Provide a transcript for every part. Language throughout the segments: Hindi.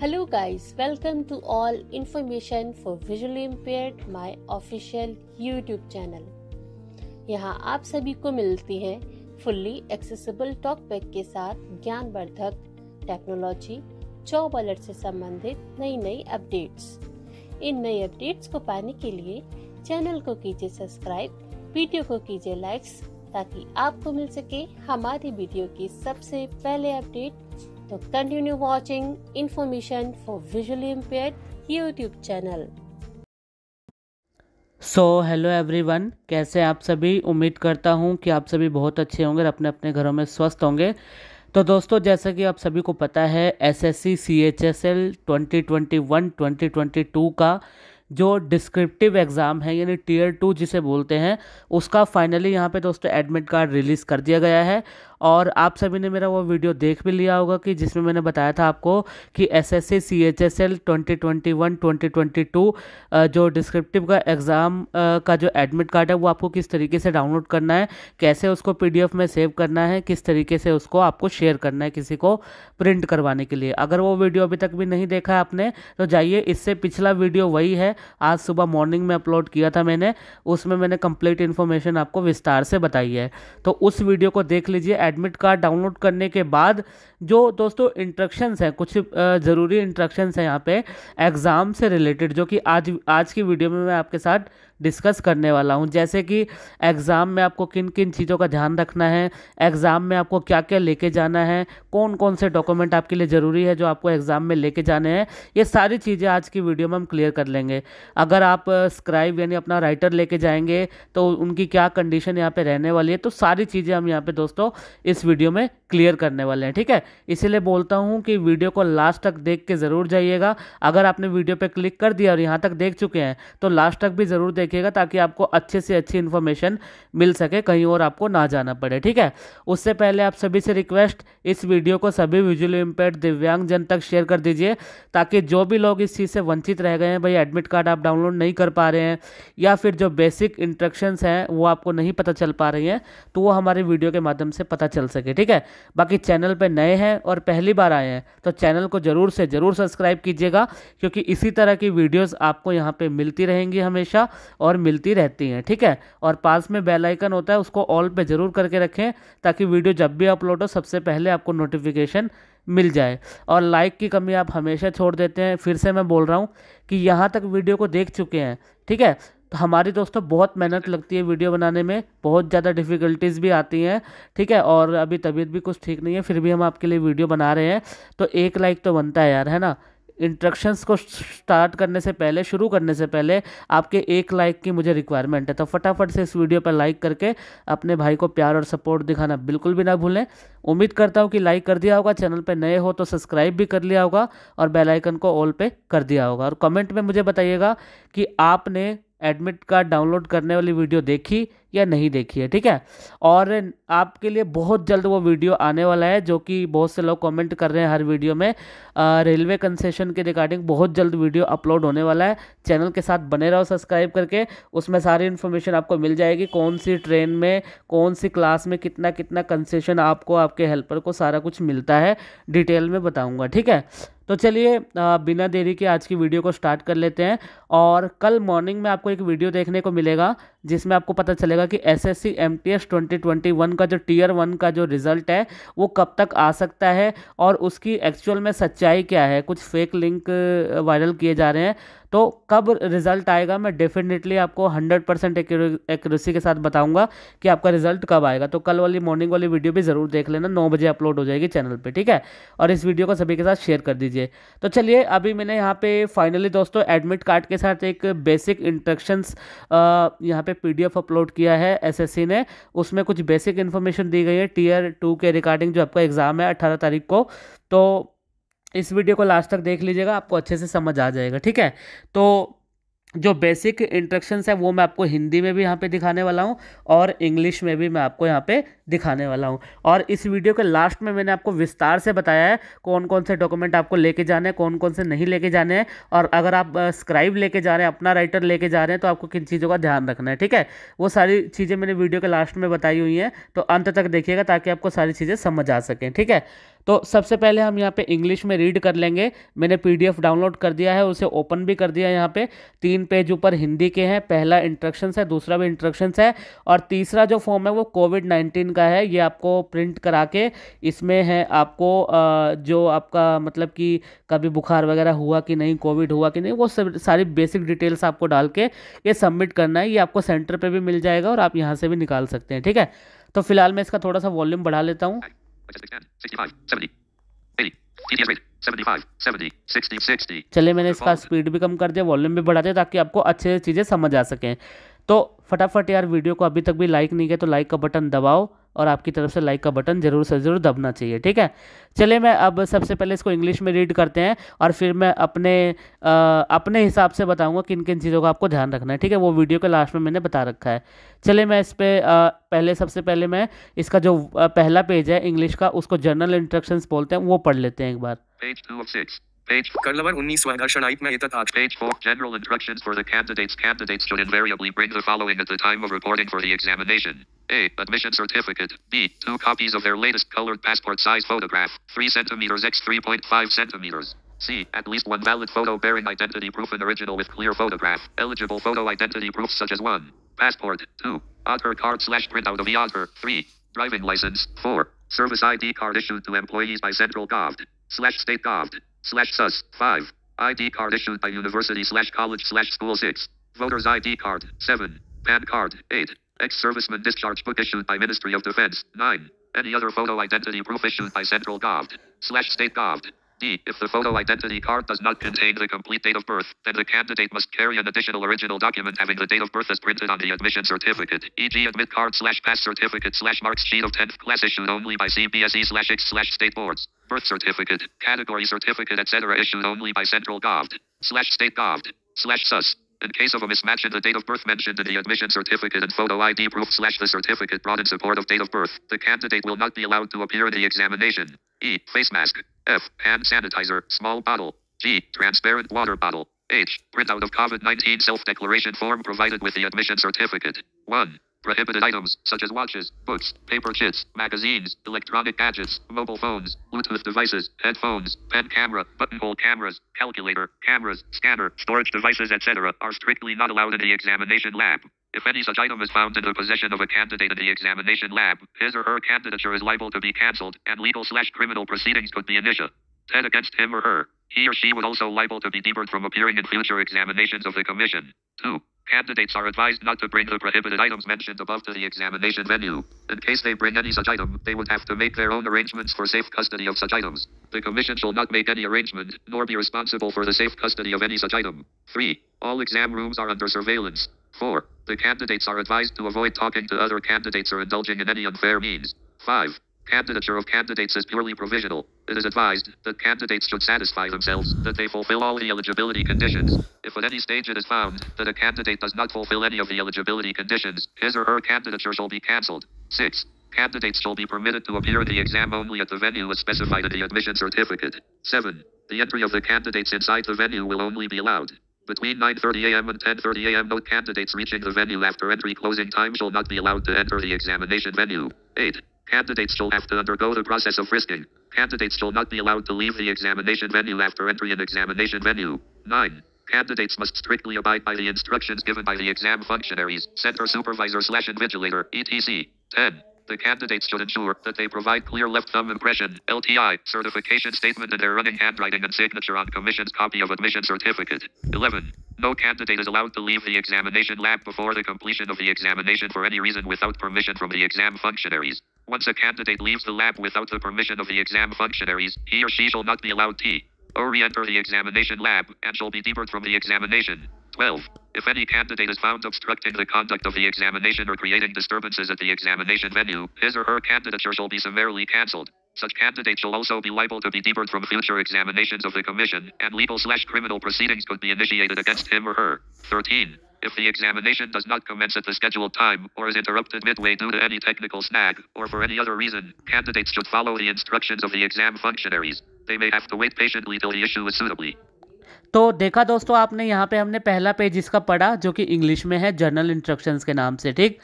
Hello guys welcome to all information for visually impaired my official YouTube channel यहां आप सभी को मिलती है फुल्ली एक्सेसिबल टॉक के साथ ज्ञानवर्धक टेक्नोलॉजी जॉब अलर्ट से संबंधित नई नई अपडेट्स इन नई अपडेट्स को पाने के लिए चैनल को कीजिए सब्सक्राइब वीडियो को कीजिए लाइक्स ताकि आपको मिल सके हमारी वीडियो की सबसे पहले अपडेट तो continue watching information for visually impair YouTube channel so hello everyone कैसे आप सभी उम्मीद करता हूँ कि आप सभी बहुत अच्छे होंगे और अपने अपने घरों में स्वस्थ होंगे तो दोस्तों जैसा कि आप सभी को पता है S S S C C H L twenty twenty one twenty twenty two का जो डिस्क्रिप्टिव एग्ज़ाम है यानी टीयर टू जिसे बोलते हैं उसका फाइनली यहाँ पे दोस्तों एडमिट कार्ड रिलीज़ कर दिया गया है और आप सभी ने मेरा वो वीडियो देख भी लिया होगा कि जिसमें मैंने बताया था आपको कि S S C C H S L twenty twenty one twenty twenty two जो डिस्क्रिप्टिव का एग्ज़ाम का जो एडमिट कार्ड है वो आपको किस तरीके से डाउनलोड करना है कैसे उसको पी में सेव करना है किस तरीके से उसको आपको शेयर करना है किसी को प्रिंट करवाने के लिए अगर वो वीडियो अभी तक भी नहीं देखा है आपने तो जाइए इससे पिछला वीडियो वही है आज सुबह मॉर्निंग में अपलोड किया था मैंने उसमें मैंने कंप्लीट इन्फॉर्मेशन आपको विस्तार से बताई है तो उस वीडियो को देख लीजिए एडमिट कार्ड डाउनलोड करने के बाद जो दोस्तों इंट्रक्शंस हैं कुछ ज़रूरी इंट्रक्शंस हैं यहाँ पे एग्ज़ाम से रिलेटेड जो कि आज आज की वीडियो में मैं आपके साथ डिस्कस करने वाला हूँ जैसे कि एग्ज़ाम में आपको किन किन चीज़ों का ध्यान रखना है एग्ज़ाम में आपको क्या क्या लेके जाना है कौन कौन से डॉक्यूमेंट आपके लिए ज़रूरी है जो आपको एग्ज़ाम में लेके जाने हैं ये सारी चीज़ें आज की वीडियो में हम क्लियर कर लेंगे अगर आप स्क्राइब यानी अपना राइटर लेके जाएंगे तो उनकी क्या कंडीशन यहाँ पर रहने वाली है तो सारी चीज़ें हम यहाँ पर दोस्तों इस वीडियो में क्लियर करने वाले हैं ठीक है इसीलिए बोलता हूँ कि वीडियो को लास्ट तक देख के ज़रूर जाइएगा अगर आपने वीडियो पर क्लिक कर दिया और यहाँ तक देख चुके हैं तो लास्ट तक भी ज़रूर देख देखिएगा ताकि आपको अच्छे से अच्छी इन्फॉर्मेशन मिल सके कहीं और आपको ना जाना पड़े ठीक है उससे पहले आप सभी से रिक्वेस्ट इस वीडियो को सभी विजुअली दिव्यांग दिव्यांगजन तक शेयर कर दीजिए ताकि जो भी लोग इस चीज़ से वंचित रह गए हैं भाई एडमिट कार्ड आप डाउनलोड नहीं कर पा रहे हैं या फिर जो बेसिक इंस्ट्रक्शंस हैं वो आपको नहीं पता चल पा रही हैं तो वो हमारे वीडियो के माध्यम से पता चल सके ठीक है बाकी चैनल पर नए हैं और पहली बार आए हैं तो चैनल को ज़रूर से ज़रूर सब्सक्राइब कीजिएगा क्योंकि इसी तरह की वीडियोज़ आपको यहाँ पर मिलती रहेंगी हमेशा और मिलती रहती हैं ठीक है और पास में बेल आइकन होता है उसको ऑल पे ज़रूर करके रखें ताकि वीडियो जब भी अपलोड हो सबसे पहले आपको नोटिफिकेशन मिल जाए और लाइक की कमी आप हमेशा छोड़ देते हैं फिर से मैं बोल रहा हूँ कि यहाँ तक वीडियो को देख चुके हैं ठीक है तो हमारी दोस्तों बहुत मेहनत लगती है वीडियो बनाने में बहुत ज़्यादा डिफ़िकल्टीज़ भी आती हैं ठीक है और अभी तबीयत भी कुछ ठीक नहीं है फिर भी हम आपके लिए वीडियो बना रहे हैं तो एक लाइक तो बनता है यार है ना इंट्रक्शंस को स्टार्ट करने से पहले शुरू करने से पहले आपके एक लाइक की मुझे रिक्वायरमेंट है तो फटाफट से इस वीडियो पर लाइक करके अपने भाई को प्यार और सपोर्ट दिखाना बिल्कुल भी ना भूलें उम्मीद करता हूँ कि लाइक कर दिया होगा चैनल पर नए हो तो सब्सक्राइब भी कर लिया होगा और बेलाइकन को ऑल पे कर दिया होगा और कमेंट में मुझे बताइएगा कि आपने एडमिट कार्ड डाउनलोड करने वाली वीडियो देखी या नहीं देखी है ठीक है और आपके लिए बहुत जल्द वो वीडियो आने वाला है जो कि बहुत से लोग कमेंट कर रहे हैं हर वीडियो में रेलवे कंसेशन के रिगार्डिंग बहुत जल्द वीडियो अपलोड होने वाला है चैनल के साथ बने रहो सब्सक्राइब करके उसमें सारी इन्फॉर्मेशन आपको मिल जाएगी कौन सी ट्रेन में कौन सी क्लास में कितना कितना कंसेशन आपको आपके हेल्पर को सारा कुछ मिलता है डिटेल में बताऊँगा ठीक है तो चलिए बिना देरी के आज की वीडियो को स्टार्ट कर लेते हैं और कल मॉर्निंग में आपको एक वीडियो देखने को मिलेगा जिसमें आपको पता चलेगा कि S S C M T S twenty twenty one का जो टीयर वन का जो रिजल्ट है वो कब तक आ सकता है और उसकी एक्चुअल में सच्चाई क्या है कुछ फेक लिंक वायरल किए जा रहे हैं तो कब रिजल्ट आएगा मैं डेफिनेटली आपको 100 परसेंट एक्यूरेसी के साथ बताऊंगा कि आपका रिजल्ट कब आएगा तो कल वाली मॉर्निंग वाली वीडियो भी ज़रूर देख लेना नौ बजे अपलोड हो जाएगी चैनल पे ठीक है और इस वीडियो को सभी के साथ शेयर कर दीजिए तो चलिए अभी मैंने यहाँ पे फाइनली दोस्तों एडमिट कार्ड के साथ एक बेसिक इंट्रक्शंस यहाँ पे पीडीएफ अपलोड किया है एसएससी ने उसमें कुछ बेसिक इन्फॉर्मेशन दी गई है टीयर टू के रिगार्डिंग जो आपका एग्ज़ाम है अट्ठारह तारीख को तो इस वीडियो को लास्ट तक देख लीजिएगा आपको अच्छे से समझ आ जाएगा ठीक है तो जो बेसिक इंट्रक्शंस है वो मैं आपको हिंदी में भी यहाँ पे दिखाने वाला हूँ और इंग्लिश में भी मैं आपको यहाँ पे दिखाने वाला हूँ और इस वीडियो के लास्ट में मैंने आपको विस्तार से बताया है कौन कौन से डॉक्यूमेंट आपको लेके जाने हैं कौन कौन से नहीं लेके जाने हैं और अगर आप स्क्राइब लेके जा रहे हैं अपना राइटर लेके जा रहे हैं तो आपको किन चीज़ों का ध्यान रखना है ठीक है वो सारी चीज़ें मैंने वीडियो के लास्ट में बताई हुई हैं तो अंत तक देखिएगा ताकि आपको सारी चीज़ें समझ आ सकें ठीक है तो सबसे पहले हम यहाँ पे इंग्लिश में रीड कर लेंगे मैंने पीडीएफ डाउनलोड कर दिया है उसे ओपन भी कर दिया यहाँ पे तीन पेज ऊपर हिंदी के हैं पहला इंट्रक्शन है दूसरा भी इंट्रक्शन है और तीसरा जो फॉर्म है वो कोविड नाइन्टीन का है ये आपको प्रिंट करा के इसमें है आपको जो आपका मतलब कि कभी बुखार वगैरह हुआ कि नहीं कोविड हुआ कि नहीं वो सब सारी बेसिक डिटेल्स आपको डाल के ये सबमिट करना है ये आपको सेंटर पर भी मिल जाएगा और आप यहाँ से भी निकाल सकते हैं ठीक है तो फिलहाल मैं इसका थोड़ा सा वॉल्यूम बढ़ा लेता हूँ चलिए मैंने इसका स्पीड भी कम कर दिया वॉल्यूम भी बढ़ा दिया ताकि आपको अच्छे से चीज़ें समझ आ सकें तो फटाफट यार वीडियो को अभी तक भी लाइक नहीं किया तो लाइक का बटन दबाओ और आपकी तरफ से लाइक का बटन जरूर से ज़रूर दबना चाहिए ठीक है चलिए मैं अब सबसे पहले इसको इंग्लिश में रीड करते हैं और फिर मैं अपने आ, अपने हिसाब से बताऊँगा किन किन चीज़ों का आपको ध्यान रखना है ठीक है वो वीडियो के लास्ट में मैंने बता रखा है चलिए मैं इस पर पहले सबसे पहले मैं इसका जो पहला पेज है इंग्लिश का उसको जर्नल इंस्ट्रक्शन बोलते हैं वो पढ़ लेते हैं एक बार Page Karlavar Page 4. General instructions for the candidates. Candidates should invariably bring the following at the time of reporting for the examination. A. Admission certificate. B. Two copies of their latest colored passport size photograph. 3 centimeters x 3.5 centimeters. C. At least one valid photo bearing identity proof and original with clear photograph. Eligible photo identity proofs such as 1. Passport. 2. Author card slash printout of the author. 3. Driving license. 4. Service ID card issued to employees by Central Gov. Slash State Gov slash sus 5. ID card issued by university slash college slash school 6. Voter's ID card 7. Pan card 8. Ex-serviceman discharge book issued by Ministry of Defense 9. Any other photo identity proof issued by Central Gov. Slash State Gov. D. If the photo identity card does not contain the complete date of birth, then the candidate must carry an additional original document having the date of birth as printed on the admission certificate, e.g. admit card slash pass certificate slash marks sheet of 10th class issued only by CBSE slash X slash state boards, birth certificate, category certificate, etc. issued only by central gov slash state gov slash sus in case of a mismatch in the date of birth mentioned in the admission certificate and photo ID proof slash the certificate brought in support of date of birth, the candidate will not be allowed to appear in the examination. E. Face mask. F. Hand sanitizer, small bottle. G. Transparent water bottle. H. Printout of COVID 19 self declaration form provided with the admission certificate. 1. Prohibited items such as watches, books, paper chits, magazines, electronic gadgets, mobile phones, Bluetooth devices, headphones, pen camera, buttonhole cameras, calculator, cameras, scanner, storage devices, etc. are strictly not allowed in the examination lab. If any such item is found in the possession of a candidate in the examination lab, his or her candidature is liable to be cancelled, and legal slash criminal proceedings could be initiated against him or her. He or she was also liable to be debarred from appearing in future examinations of the commission. 2. Candidates are advised not to bring the prohibited items mentioned above to the examination venue. In case they bring any such item, they would have to make their own arrangements for safe custody of such items. The Commission shall not make any arrangement, nor be responsible for the safe custody of any such item. 3. All exam rooms are under surveillance. 4. The candidates are advised to avoid talking to other candidates or indulging in any unfair means. 5. Candidature of candidates is purely provisional. It is advised that candidates should satisfy themselves that they fulfill all the eligibility conditions. If at any stage it is found that a candidate does not fulfill any of the eligibility conditions, his or her candidature shall be cancelled. 6. Candidates shall be permitted to appear at the exam only at the venue as specified in the admission certificate. 7. The entry of the candidates inside the venue will only be allowed. Between 9.30 a.m. and 10.30 a.m. no candidates reaching the venue after entry closing time shall not be allowed to enter the examination venue. 8. Candidates shall have to undergo the process of frisking. Candidates shall not be allowed to leave the examination venue after entering in examination venue. 9. Candidates must strictly abide by the instructions given by the exam functionaries, center supervisor slash invigilator, etc. 10. The candidates should ensure that they provide clear left thumb impression, LTI, certification statement in their running handwriting and signature on commission's copy of admission certificate. 11. No candidate is allowed to leave the examination lab before the completion of the examination for any reason without permission from the exam functionaries. Once a candidate leaves the lab without the permission of the exam functionaries, he or she shall not be allowed to or re-enter the examination lab and shall be debarred from the examination. 12. If any candidate is found obstructing the conduct of the examination or creating disturbances at the examination venue, his or her candidature shall be summarily cancelled. Such candidate shall also be liable to be debarred from future examinations of the commission, and legal slash criminal proceedings could be initiated against him or her. 13. If the examination does not commence at the scheduled time, or is interrupted midway due to any technical snag, or for any other reason, candidates should follow the instructions of the exam functionaries. They may have to wait patiently till the issue is suitably तो देखा दोस्तों आपने यहाँ पे हमने पहला पेज इसका पढ़ा जो कि इंग्लिश में है जर्नल इंस्ट्रक्शंस के नाम से ठीक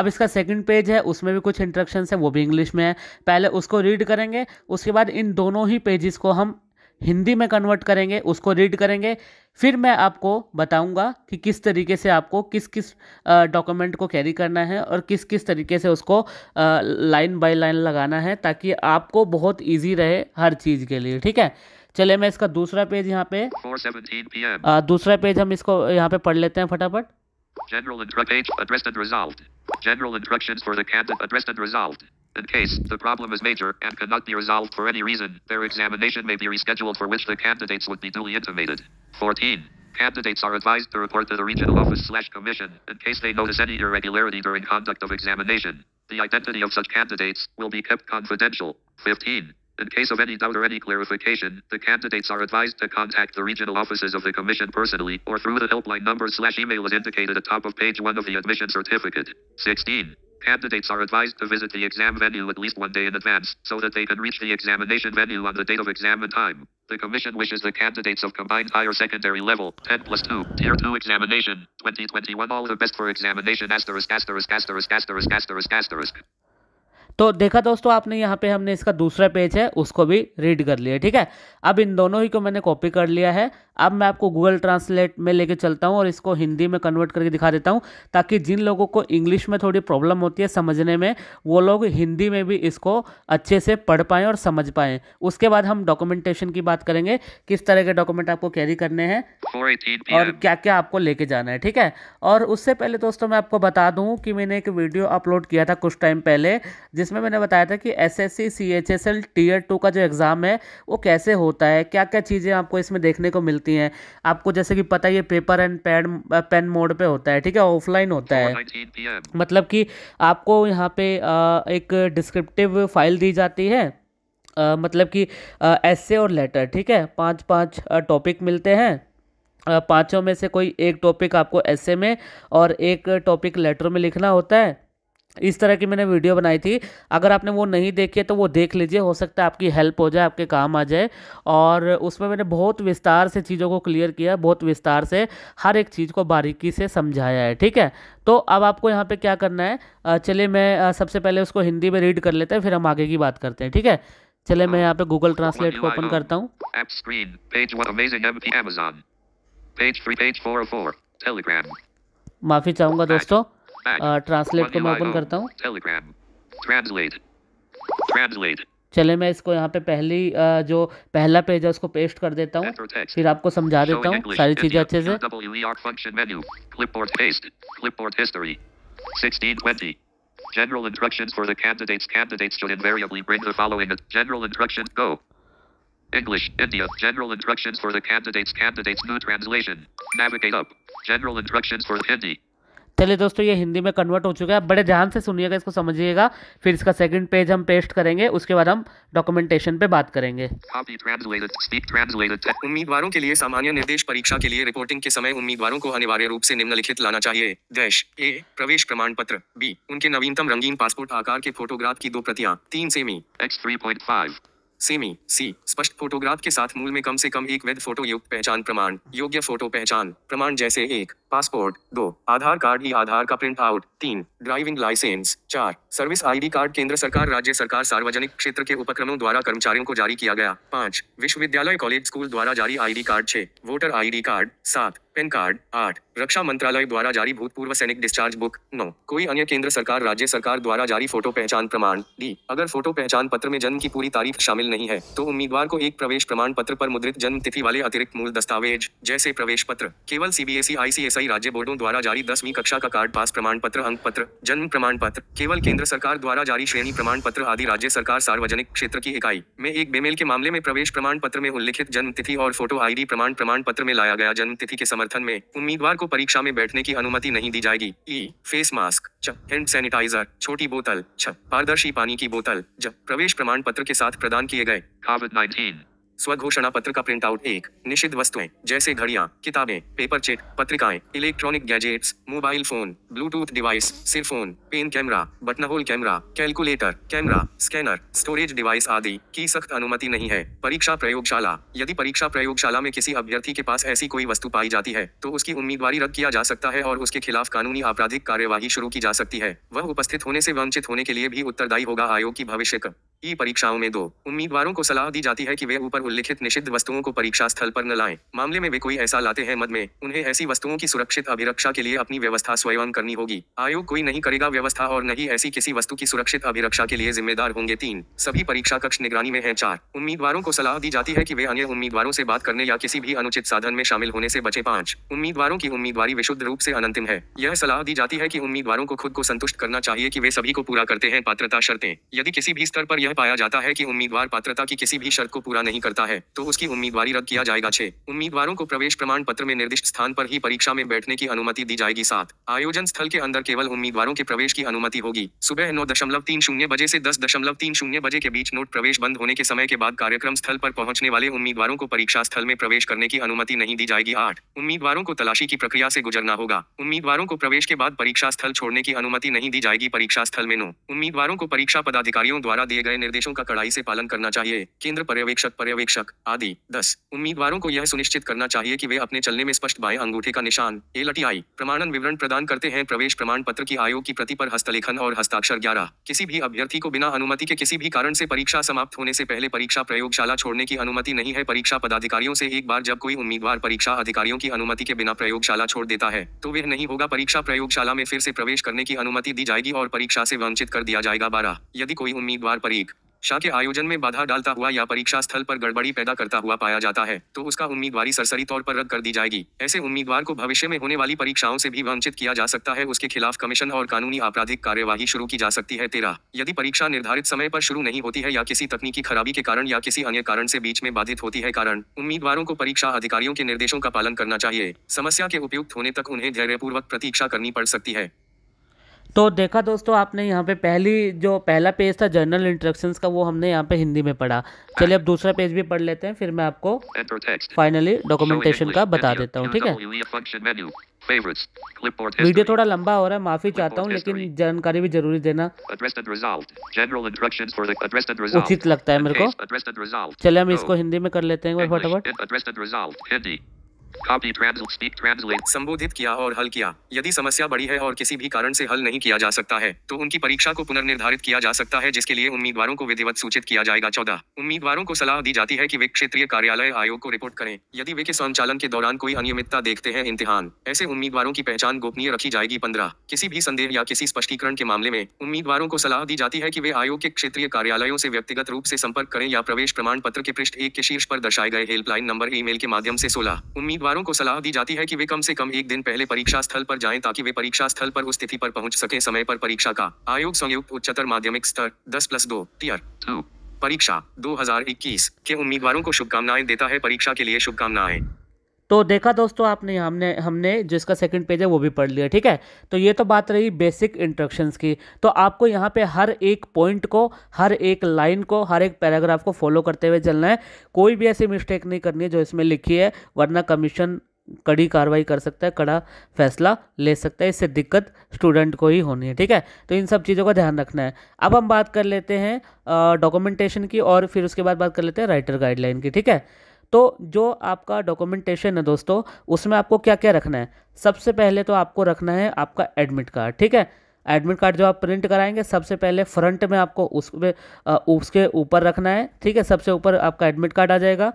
अब इसका सेकंड पेज है उसमें भी कुछ इंस्ट्रक्शंस है वो भी इंग्लिश में है पहले उसको रीड करेंगे उसके बाद इन दोनों ही पेजेस को हम हिंदी में कन्वर्ट करेंगे उसको रीड करेंगे फिर मैं आपको बताऊंगा कि किस तरीके से आपको किस किस डॉक्यूमेंट को कैरी करना है और किस किस तरीके से उसको लाइन बाय लाइन लगाना है ताकि आपको बहुत इजी रहे हर चीज़ के लिए ठीक है चले मैं इसका दूसरा पेज यहाँ पे आ, दूसरा पेज हम इसको यहाँ पे पढ़ लेते हैं फटाफट General page addressed and resolved. General instructions for the candidate addressed and resolved. In case the problem is major and cannot be resolved for any reason, their examination may be rescheduled for which the candidates would be duly intimated. 14. Candidates are advised to report to the regional office slash commission in case they notice any irregularity during conduct of examination. The identity of such candidates will be kept confidential. 15. In case of any doubt or any clarification, the candidates are advised to contact the regional offices of the Commission personally or through the helpline number slash email as indicated at top of page 1 of the admission certificate. 16. Candidates are advised to visit the exam venue at least one day in advance so that they can reach the examination venue on the date of exam and time. The Commission wishes the candidates of combined higher secondary level 10 plus 2 tier 2 examination 2021 all the best for examination asterisk asterisk asterisk asterisk asterisk asterisk. तो देखा दोस्तों आपने यहाँ पे हमने इसका दूसरा पेज है उसको भी रीड कर लिया ठीक है अब इन दोनों ही को मैंने कॉपी कर लिया है अब मैं आपको गूगल ट्रांसलेट में लेके चलता हूँ और इसको हिंदी में कन्वर्ट करके दिखा देता हूँ ताकि जिन लोगों को इंग्लिश में थोड़ी प्रॉब्लम होती है समझने में वो लोग हिंदी में भी इसको अच्छे से पढ़ पाएँ और समझ पाएँ उसके बाद हम डॉक्यूमेंटेशन की बात करेंगे किस तरह के डॉक्यूमेंट आपको कैरी करने हैं और क्या क्या आपको लेके जाना है ठीक है और उससे पहले दोस्तों मैं आपको बता दूँ कि मैंने एक वीडियो अपलोड किया था कुछ टाइम पहले जिसमें मैंने बताया था कि S S C C H S L tier two का जो एग्ज़ाम है वो कैसे होता है क्या क्या चीज़ें आपको इसमें देखने को मिलती सकती हैं आपको जैसे कि पता है paper and pen pen mode पे होता है ठीक है ऑफलाइन होता है मतलब कि आपको यहाँ पे एक डिस्क्रिप्टिव फाइल दी जाती है मतलब कि एसे और लेटर ठीक है पाँच पाँच टॉपिक मिलते हैं पाँचों में से कोई एक टॉपिक आपको एसे में और एक टॉपिक लेटर में लिखना होता है इस तरह की मैंने वीडियो बनाई थी अगर आपने वो नहीं देखी है तो वो देख लीजिए हो सकता है आपकी हेल्प हो जाए आपके काम आ जाए और उसमें मैंने बहुत विस्तार से चीज़ों को क्लियर किया बहुत विस्तार से हर एक चीज़ को बारीकी से समझाया है ठीक है तो अब आपको यहाँ पे क्या करना है चलिए मैं सबसे पहले उसको हिंदी में रीड कर लेते हैं फिर हम आगे की बात करते हैं ठीक है चले मैं यहाँ पे गूगल ट्रांसलेट को ओपन करता हूँ oh माफी चाहूंगा दोस्तों ट्रांसलेट को मैं ओपन करता हूँ चले मैं इसको यहाँ पे पहली जो पहला पेज है उसको पेस्ट कर देता हूँ फिर आपको समझा देता हूँ सारी चीज़ें अच्छे से General instructions for the candidates. Candidates should invariably bring the following. General instructions go. English, India. General instructions for the candidates. Candidates. New translation. Navigate up. General instructions for Hindi. चलिए दोस्तों ये हिंदी में कन्वर्ट हो चुका है बड़े ध्यान से सुनिएगा इसको समझिएगा फिर इसका सेकंड पेज हम पेस्ट करेंगे उसके बाद हम डॉक्यूमेंटेशन पे बात करेंगे उम्मीदवारों के लिए सामान्य निर्देश परीक्षा के लिए रिपोर्टिंग के समय उम्मीदवारों को अनिवार्य रूप से निम्नलिखित लाना चाहिए देश ए प्रवेश प्रमाण पत्र बी उनके नवीनतम रंगीन पासपोर्ट आकार के फोटोग्राफ की दो प्रतियां तीन सेमी एक्स थ्री फाइव सेमी सी स्पष्ट फोटोग्राफ के साथ मूल में कम से कम एक वैध फोटो युक्त पहचान प्रमाण योग्य फोटो पहचान प्रमाण जैसे एक पासपोर्ट दो आधार कार्ड ही आधार का प्रिंट आउट तीन ड्राइविंग लाइसेंस चार सर्विस आईडी कार्ड केंद्र सरकार राज्य सरकार सार्वजनिक क्षेत्र के उपक्रमों द्वारा कर्मचारियों को जारी किया गया पाँच विश्वविद्यालय कॉलेज स्कूल द्वारा जारी आई कार्ड छह वोटर आई कार्ड सात पेन कार्ड आठ रक्षा मंत्रालय द्वारा जारी भूतपूर्व सैनिक डिस्चार्ज बुक नौ कोई अन्य केंद्र सरकार राज्य सरकार द्वारा जारी फोटो पहचान प्रमाण डी अगर फोटो पहचान पत्र में जन्म की पूरी तारीख शामिल नहीं है तो उम्मीदवार को एक प्रवेश प्रमाण पत्र पर मुद्रित जन्म तिथि वाले अतिरिक्त मूल दस्तावेज जैसे प्रवेश पत्र केवल सीबीएसई आईसीएसई e, राज्य बोर्डों द्वारा जारी दसवीं कक्षा का कार्ड पास प्रमाण पत्र अंक पत्र जन्म प्रमाण पत्र केवल केंद्र सरकार द्वारा जारी श्रेणी प्रमाण पत्र आदि राज्य सरकार सार्वजनिक क्षेत्र की इकाई में एक बेमेल के मामले में प्रवेश प्रमाण पत्र में उल्लिखित जन्म तिथि और फोटो आईडी प्रमाण प्रमाण पत्र में लाया गया जन्म तिथि के समर्थन समर्थन में उम्मीदवार को परीक्षा में बैठने की अनुमति नहीं दी जाएगी ई फेस मास्क हैंड सैनिटाइजर छोटी बोतल छ पारदर्शी पानी की बोतल ज प्रवेश प्रमाण पत्र के साथ प्रदान किए गए स्वघोषणा पत्र का प्रिंट आउट एक निषिद्ध वस्तुएं जैसे घड़ियां किताबें पेपर चिट पत्रिकाएं electronic gadgets mobile phone Bluetooth device सिरफोन pen camera hole camera calculator camera scanner storage device आदि की सख्त अनुमति नहीं है परीक्षा प्रयोगशाला यदि परीक्षा प्रयोगशाला में किसी अभ्यर्थी के पास ऐसी कोई वस्तु पाई जाती है तो उसकी उम्मीदवारी रद्द किया जा सकता है और उसके खिलाफ कानूनी आपराधिक कार्यवाही शुरू की जा सकती है वह उपस्थित होने से वंचित होने के लिए भी उत्तरदायी होगा आयोग की भविष्य ई परीक्षाओं में दो उम्मीदवारों को सलाह दी जाती है कि वे ऊपर उल्लिखित निषिद्ध वस्तुओं को परीक्षा स्थल पर न लाएं। मामले में वे कोई ऐसा लाते हैं मद में उन्हें ऐसी वस्तुओं की सुरक्षित अभिरक्षा के लिए अपनी व्यवस्था स्वयं करनी होगी आयोग कोई नहीं करेगा व्यवस्था और नहीं ऐसी किसी वस्तु की सुरक्षित अभिरक्षा के लिए जिम्मेदार होंगे तीन सभी परीक्षा कक्ष निगरानी में है चार उम्मीदवारों को सलाह दी जाती है की वे अन्य उम्मीदवारों से बात करने या किसी भी अनुचित साधन में शामिल होने से बचे पांच उम्मीदवारों की उम्मीदवारी विशुद्ध रूप से अनंतिम है यह सलाह दी जाती है की उम्मीदवारों को खुद को संतुष्ट करना चाहिए की वे सभी को पूरा करते हैं पात्रता शर्तें यदि किसी भी स्तर आरोप यह पाया जाता है कि उम्मीदवार पात्रता की किसी भी शर्त को पूरा नहीं करता है तो उसकी उम्मीदवारी रद्द किया जाएगा छह उम्मीदवारों को प्रवेश प्रमाण पत्र में निर्दिष्ट स्थान पर ही परीक्षा में बैठने की अनुमति दी जाएगी सात आयोजन स्थल के अंदर केवल उम्मीदवारों के प्रवेश की अनुमति होगी सुबह नौ दशमलव तीन शून्य बजे से दस दशमलव तीन शून्य बजे के बीच नोट प्रवेश बंद होने के समय के बाद कार्यक्रम स्थल पर पहुंचने वाले उम्मीदवारों को परीक्षा स्थल में प्रवेश करने की अनुमति नहीं दी जाएगी आठ उम्मीदवारों को तलाशी की प्रक्रिया से गुजरना होगा उम्मीदवारों को प्रवेश के बाद परीक्षा स्थल छोड़ने की अनुमति नहीं दी जाएगी परीक्षा स्थल में नौ उम्मीदवारों को परीक्षा पदाधिकारियों द्वारा दिए गए निर्देशों का कड़ाई से पालन करना चाहिए केंद्र पर्यवेक्षक पर्यवेक्षक आदि दस उम्मीदवारों को यह सुनिश्चित करना चाहिए कि वे अपने चलने में स्पष्ट बाएं अंगूठे का निशान एलटीआई प्रमाणन विवरण प्रदान करते हैं प्रवेश प्रमाण पत्र की आयोग की प्रति पर हस्तलेखन और हस्ताक्षर ग्यारह किसी भी अभ्यर्थी को बिना अनुमति के किसी भी कारण से परीक्षा समाप्त होने से पहले परीक्षा प्रयोगशाला छोड़ने की अनुमति नहीं है परीक्षा पदाधिकारियों से एक बार जब कोई उम्मीदवार परीक्षा अधिकारियों की अनुमति के बिना प्रयोगशाला छोड़ देता है तो वह नहीं होगा परीक्षा प्रयोगशाला में फिर से प्रवेश करने की अनुमति दी जाएगी और परीक्षा से वंचित कर दिया जाएगा बारह यदि कोई उम्मीदवार परीक्षा शाह के आयोजन में बाधा डालता हुआ या परीक्षा स्थल पर गड़बड़ी पैदा करता हुआ पाया जाता है तो उसका उम्मीदवारी सरसरी तौर पर रद्द कर दी जाएगी ऐसे उम्मीदवार को भविष्य में होने वाली परीक्षाओं से भी वंचित किया जा सकता है उसके खिलाफ कमीशन और कानूनी आपराधिक कार्यवाही शुरू की जा सकती है तेरह यदि परीक्षा निर्धारित समय आरोप शुरू नहीं होती है या किसी तकनीकी खराबी के कारण या किसी अन्य कारण ऐसी बीच में बाधित होती है कारण उम्मीदवारों को परीक्षा अधिकारियों के निर्देशों का पालन करना चाहिए समस्या के उपयुक्त होने तक उन्हें धैर्यपूर्वक प्रतीक्षा करनी पड़ सकती है तो देखा दोस्तों आपने यहाँ पे पहली जो पहला पेज था जर्नल इंट्रक्शन का वो हमने यहाँ पे हिंदी में पढ़ा चलिए अब दूसरा पेज भी पढ़ लेते हैं फिर मैं आपको फाइनली डॉक्यूमेंटेशन का बता देता हूँ ठीक है वीडियो थोड़ा लंबा हो रहा है माफी चाहता हूँ लेकिन जानकारी भी जरूरी देना उचित लगता है मेरे को चलिए हम इसको हिंदी में कर लेते हैं फटाफट Copy, translate, speak, translate. संबोधित किया और हल किया यदि समस्या बड़ी है और किसी भी कारण से हल नहीं किया जा सकता है तो उनकी परीक्षा को पुनर्निर्धारित किया जा सकता है जिसके लिए उम्मीदवारों को विधिवत सूचित किया जाएगा चौदह उम्मीदवारों को सलाह दी जाती है कि वे क्षेत्रीय कार्यालय आयोग को रिपोर्ट करें यदि वे के संचालन के दौरान कोई अनियमितता देखते हैं इम्तिहान ऐसे उम्मीदवारों की पहचान गोपनीय रखी जाएगी पंद्रह किसी भी संदेह या किसी स्पष्टीकरण के मामले में उम्मीदवारों को सलाह दी जाती है की वे आयोग के क्षेत्रीय कार्यालयों से व्यक्तिगत रूप से संपर्क करें या प्रवेश प्रमाण पत्र के पृष्ठ एक के शीर्ष पर दर्शाए गए हेल्पलाइन नंबर ई के माध्यम से सोलह उम्मीद उम्मीदवारों को सलाह दी जाती है कि वे कम से कम एक दिन पहले परीक्षा स्थल पर जाएं ताकि वे परीक्षा स्थल पर उस तिथि पर पहुंच सके समय पर परीक्षा का आयोग संयुक्त उच्चतर माध्यमिक स्तर दस प्लस दो टीयर तो परीक्षा 2021 के उम्मीदवारों को शुभकामनाएं देता है परीक्षा के लिए शुभकामनाएं तो देखा दोस्तों आपने हमने हमने जिसका सेकंड पेज है वो भी पढ़ लिया ठीक है तो ये तो बात रही बेसिक इंट्रक्शंस की तो आपको यहाँ पे हर एक पॉइंट को हर एक लाइन को हर एक पैराग्राफ को फॉलो करते हुए चलना है कोई भी ऐसी मिस्टेक नहीं करनी है जो इसमें लिखी है वरना कमीशन कड़ी कार्रवाई कर सकता है कड़ा फैसला ले सकता है इससे दिक्कत स्टूडेंट को ही होनी है ठीक है तो इन सब चीज़ों का ध्यान रखना है अब हम बात कर लेते हैं डॉक्यूमेंटेशन की और फिर उसके बाद बात कर लेते हैं राइटर गाइडलाइन की ठीक है तो जो आपका डॉक्यूमेंटेशन है दोस्तों उसमें आपको क्या क्या रखना है सबसे पहले तो आपको रखना है आपका एडमिट कार्ड ठीक है एडमिट कार्ड जो आप प्रिंट कराएंगे सबसे पहले फ्रंट में आपको उसमें उसके ऊपर रखना है ठीक है सबसे ऊपर आपका एडमिट कार्ड आ जाएगा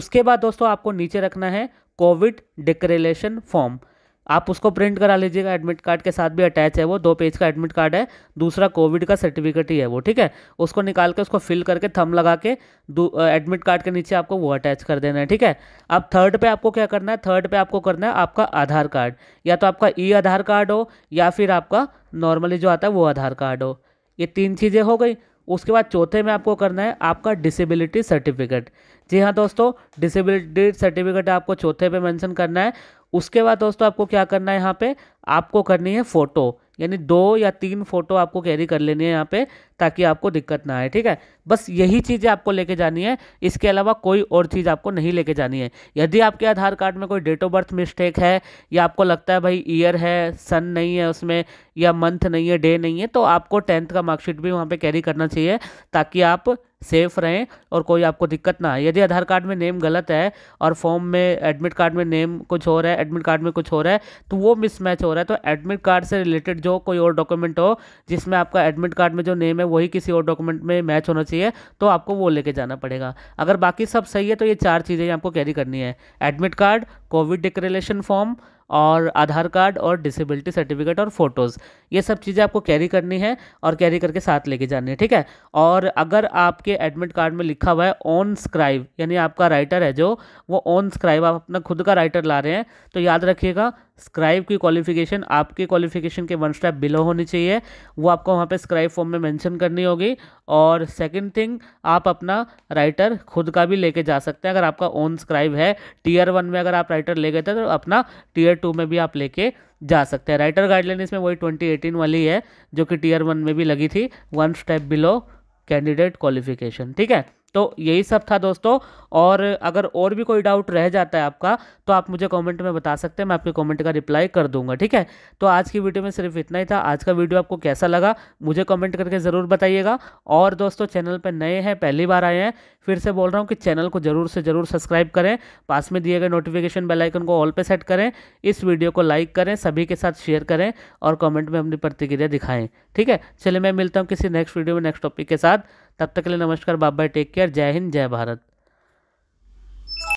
उसके बाद दोस्तों आपको नीचे रखना है कोविड डिक्रेलेशन फॉर्म आप उसको प्रिंट करा लीजिएगा एडमिट कार्ड के साथ भी अटैच है वो दो पेज का एडमिट कार्ड है दूसरा कोविड का सर्टिफिकेट ही है वो ठीक है उसको निकाल के उसको फिल करके थम लगा के एडमिट कार्ड के नीचे आपको वो अटैच कर देना है ठीक है अब थर्ड पे आपको क्या करना है थर्ड पे आपको करना है आपका आधार कार्ड या तो आपका ई आधार कार्ड हो या फिर आपका नॉर्मली जो आता है वो आधार कार्ड हो ये तीन चीज़ें हो गई उसके बाद चौथे में आपको करना है आपका डिसेबिलिटी सर्टिफिकेट जी हाँ दोस्तों डिसेबिलिटी सर्टिफिकेट आपको चौथे पे मेंशन करना है उसके बाद दोस्तों आपको क्या करना है यहाँ पे आपको करनी है फ़ोटो यानी दो या तीन फोटो आपको कैरी कर लेनी है यहाँ पे ताकि आपको दिक्कत ना आए ठीक है बस यही चीज़ें आपको लेके जानी है इसके अलावा कोई और चीज़ आपको नहीं लेके जानी है यदि आपके आधार कार्ड में कोई डेट ऑफ बर्थ मिस्टेक है या आपको लगता है भाई ईयर है सन नहीं है उसमें या मंथ नहीं है डे नहीं है तो आपको टेंथ का मार्कशीट भी वहाँ पर कैरी करना चाहिए ताकि आप सेफ रहें और कोई आपको दिक्कत ना आए यदि आधार कार्ड में नेम गलत है और फॉर्म में एडमिट कार्ड में नेम कुछ हो रहा है एडमिट कार्ड में कुछ हो रहा है तो वो मिसमैच हो रहा है तो एडमिट कार्ड से रिलेटेड जो कोई और डॉक्यूमेंट हो जिसमें आपका एडमिट कार्ड में जो नेम है वही किसी और डॉक्यूमेंट में मैच होना चाहिए तो आपको वो लेके जाना पड़ेगा अगर बाकी सब सही है तो ये चार चीज़ें आपको कैरी करनी है admit card COVID declaration form और आधार कार्ड और डिसेबिलिटी सर्टिफिकेट और फ़ोटोज़ ये सब चीज़ें आपको कैरी करनी है और कैरी करके साथ लेके जानी है ठीक है और अगर आपके एडमिट कार्ड में लिखा हुआ है ऑन स्क्राइब यानी आपका राइटर है जो वो ऑन स्क्राइब आप अपना खुद का राइटर ला रहे हैं तो याद रखिएगा स्क्राइब की क्वालिफिकेशन आपके क्वालिफिकेशन के वन स्टेप बिलो होनी चाहिए वो आपको वहाँ पे स्क्राइब फॉर्म में मेंशन करनी होगी और सेकंड थिंग आप अपना राइटर खुद का भी लेके जा सकते हैं अगर आपका ओन स्क्राइब है टीयर वन में अगर आप राइटर ले गए थे तो अपना टीयर टू में भी आप लेके जा सकते हैं राइटर गाइडलाइन इसमें वही ट्वेंटी एटीन वाली है जो कि टीयर वन में भी लगी थी one step below candidate qualification ठीक है तो यही सब था दोस्तों और अगर और भी कोई डाउट रह जाता है आपका तो आप मुझे कमेंट में बता सकते हैं मैं आपके कमेंट का रिप्लाई कर दूंगा ठीक है तो आज की वीडियो में सिर्फ इतना ही था आज का वीडियो आपको कैसा लगा मुझे कमेंट करके ज़रूर बताइएगा और दोस्तों चैनल पर नए हैं पहली बार आए हैं फिर से बोल रहा हूँ कि चैनल को ज़रूर से ज़रूर सब्सक्राइब करें पास में दिए गए नोटिफिकेशन बेलाइकन को ऑल पर सेट करें इस वीडियो को लाइक करें सभी के साथ शेयर करें और कॉमेंट में अपनी प्रतिक्रिया दिखाएँ ठीक है चलिए मैं मिलता हूँ किसी नेक्स्ट वीडियो में नेक्स्ट टॉपिक के साथ तब तक के लिए नमस्कार बाय टेक केयर जय हिंद जय भारत